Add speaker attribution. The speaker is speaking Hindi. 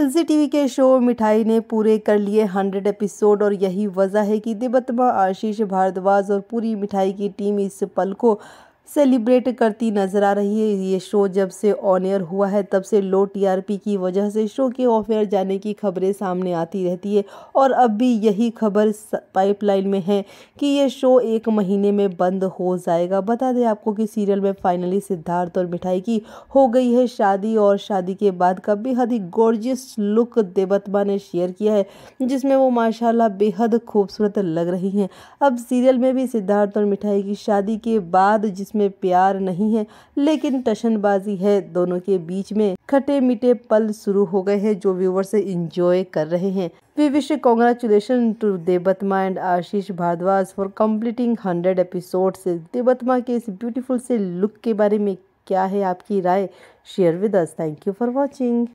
Speaker 1: जी टीवी के शो मिठाई ने पूरे कर लिए हंड्रेड एपिसोड और यही वजह है कि दिबतमा आशीष भारद्वाज और पूरी मिठाई की टीम इस पल को सेलिब्रेट करती नजर आ रही है ये शो जब से ऑन एयर हुआ है तब से लो टीआरपी की वजह से शो के ऑफ एयर जाने की खबरें सामने आती रहती है और अब भी यही खबर पाइपलाइन में है कि ये शो एक महीने में बंद हो जाएगा बता दें आपको कि सीरियल में फाइनली सिद्धार्थ और मिठाई की हो गई है शादी और शादी के बाद का बेहद ही गोर्जियस लुक देवत्मा ने शेयर किया है जिसमें वो माशाला बेहद खूबसूरत लग रही हैं अब सीरियल में भी सिद्धार्थ और मिठाई की शादी के बाद जिस जिसमें प्यार नहीं है लेकिन टशनबाजी है दोनों के बीच में खटे मीठे पल शुरू हो गए हैं जो व्यूवर से इंजॉय कर रहे हैं we wish congratulation to Devatma and Ashish Bhardwaj for completing hundred episode Devatma के इस ब्यूटीफुल से लुक के बारे में क्या है आपकी राय share with us thank you for watching